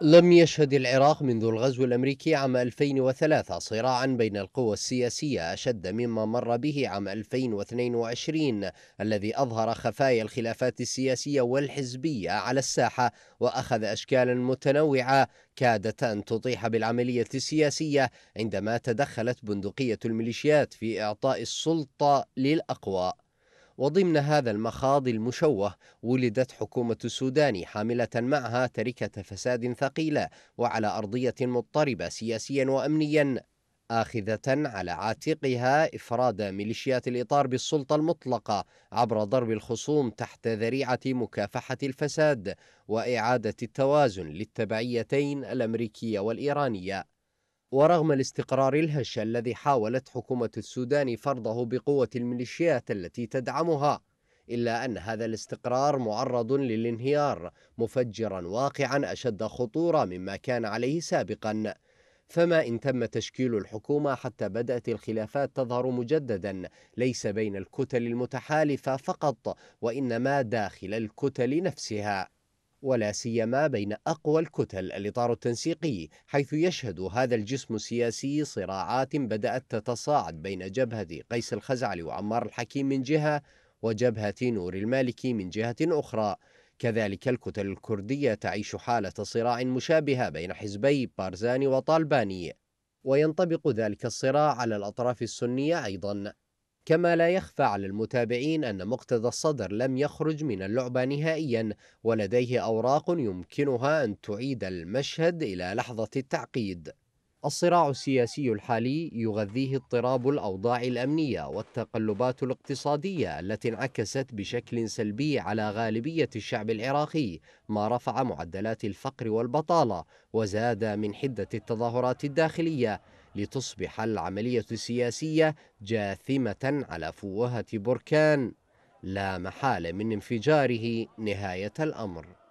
لم يشهد العراق منذ الغزو الأمريكي عام 2003 صراعا بين القوى السياسية أشد مما مر به عام 2022 الذي أظهر خفايا الخلافات السياسية والحزبية على الساحة وأخذ أشكالا متنوعة كادت أن تطيح بالعملية السياسية عندما تدخلت بندقية الميليشيات في إعطاء السلطة للأقوى وضمن هذا المخاض المشوه ولدت حكومة السودان حاملة معها تركة فساد ثقيلة وعلى أرضية مضطربة سياسيا وأمنيا آخذة على عاتقها إفراد ميليشيات الإطار بالسلطة المطلقة عبر ضرب الخصوم تحت ذريعة مكافحة الفساد وإعادة التوازن للتبعيتين الأمريكية والإيرانية ورغم الاستقرار الهش الذي حاولت حكومة السودان فرضه بقوة الميليشيات التي تدعمها إلا أن هذا الاستقرار معرض للانهيار مفجرا واقعا أشد خطورة مما كان عليه سابقا فما إن تم تشكيل الحكومة حتى بدأت الخلافات تظهر مجددا ليس بين الكتل المتحالفة فقط وإنما داخل الكتل نفسها ولا سيما بين أقوى الكتل الإطار التنسيقي حيث يشهد هذا الجسم السياسي صراعات بدأت تتصاعد بين جبهة قيس الخزعلي وعمار الحكيم من جهة وجبهة نور المالكي من جهة أخرى كذلك الكتل الكردية تعيش حالة صراع مشابهة بين حزبي بارزاني وطالباني وينطبق ذلك الصراع على الأطراف السنية أيضا كما لا يخفى على المتابعين أن مقتدى الصدر لم يخرج من اللعبة نهائيا ولديه أوراق يمكنها أن تعيد المشهد إلى لحظة التعقيد الصراع السياسي الحالي يغذيه اضطراب الاوضاع الامنيه والتقلبات الاقتصاديه التي انعكست بشكل سلبي على غالبيه الشعب العراقي ما رفع معدلات الفقر والبطاله وزاد من حده التظاهرات الداخليه لتصبح العمليه السياسيه جاثمه على فوهه بركان لا محاله من انفجاره نهايه الامر